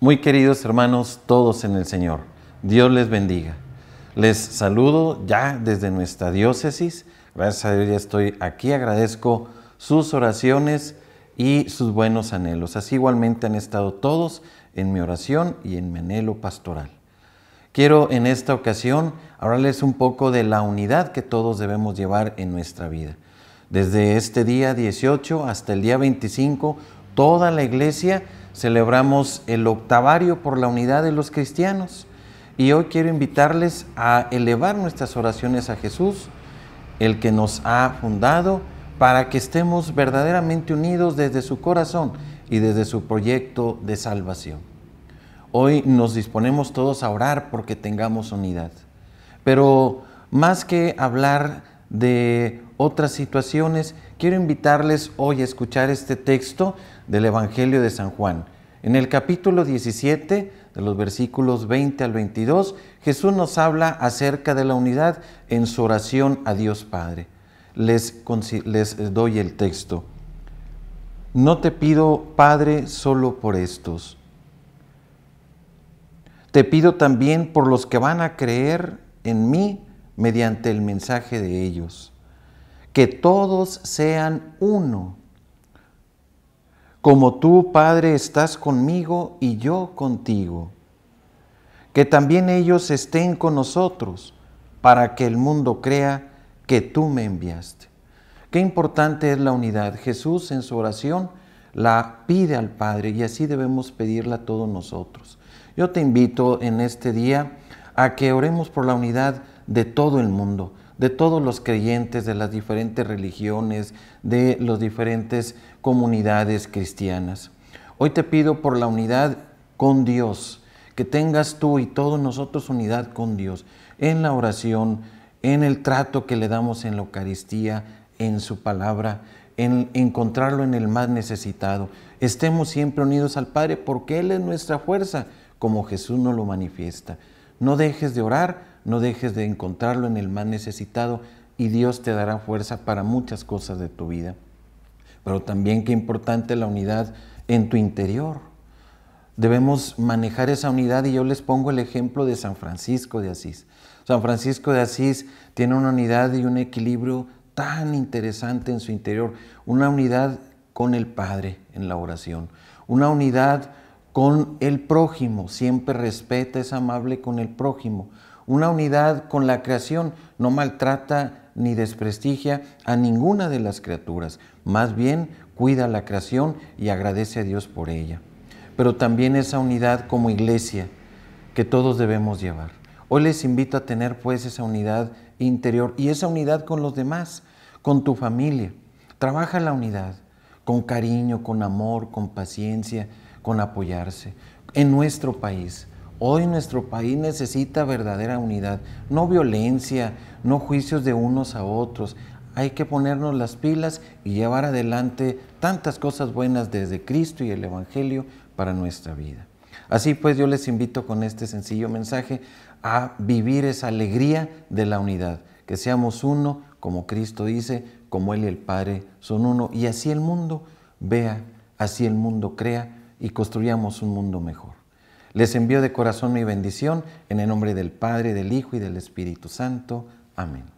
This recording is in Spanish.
Muy queridos hermanos, todos en el Señor, Dios les bendiga. Les saludo ya desde nuestra diócesis. Gracias a Dios ya estoy aquí. Agradezco sus oraciones y sus buenos anhelos. Así igualmente han estado todos en mi oración y en mi anhelo pastoral. Quiero en esta ocasión hablarles un poco de la unidad que todos debemos llevar en nuestra vida. Desde este día 18 hasta el día 25, toda la iglesia celebramos el octavario por la unidad de los cristianos y hoy quiero invitarles a elevar nuestras oraciones a Jesús, el que nos ha fundado, para que estemos verdaderamente unidos desde su corazón y desde su proyecto de salvación. Hoy nos disponemos todos a orar porque tengamos unidad, pero más que hablar de otras situaciones, quiero invitarles hoy a escuchar este texto del Evangelio de San Juan, en el capítulo 17, de los versículos 20 al 22, Jesús nos habla acerca de la unidad en su oración a Dios Padre. Les, doy el texto. No te pido, Padre, solo por estos. Te pido también por los que van a creer en mí mediante el mensaje de ellos. Que todos sean uno como tú, Padre, estás conmigo y yo contigo. Que también ellos estén con nosotros para que el mundo crea que tú me enviaste. Qué importante es la unidad. Jesús en su oración la pide al Padre y así debemos pedirla a todos nosotros. Yo te invito en este día a que oremos por la unidad de todo el mundo de todos los creyentes de las diferentes religiones, de las diferentes comunidades cristianas. Hoy te pido por la unidad con Dios, que tengas tú y todos nosotros unidad con Dios en la oración, en el trato que le damos en la Eucaristía, en su palabra, en encontrarlo en el más necesitado. Estemos siempre unidos al Padre porque Él es nuestra fuerza, como Jesús nos lo manifiesta. No dejes de orar no dejes de encontrarlo en el más necesitado y Dios te dará fuerza para muchas cosas de tu vida. Pero también qué importante la unidad en tu interior. Debemos manejar esa unidad y yo les pongo el ejemplo de San Francisco de Asís. San Francisco de Asís tiene una unidad y un equilibrio tan interesante en su interior, una unidad con el Padre en la oración, una unidad con el prójimo, siempre respeta, es amable con el prójimo, una unidad con la creación, no maltrata ni desprestigia a ninguna de las criaturas, más bien cuida la creación y agradece a Dios por ella. Pero también esa unidad como iglesia que todos debemos llevar. Hoy les invito a tener pues esa unidad interior y esa unidad con los demás, con tu familia. Trabaja la unidad con cariño, con amor, con paciencia, con apoyarse en nuestro país Hoy nuestro país necesita verdadera unidad, no violencia, no juicios de unos a otros. Hay que ponernos las pilas y llevar adelante tantas cosas buenas desde Cristo y el Evangelio para nuestra vida. Así pues, yo les invito con este sencillo mensaje a vivir esa alegría de la unidad, que seamos uno, como Cristo dice, como Él y el Padre son uno, y así el mundo vea, así el mundo crea y construyamos un mundo mejor. Les envío de corazón mi bendición en el nombre del Padre, del Hijo y del Espíritu Santo. Amén.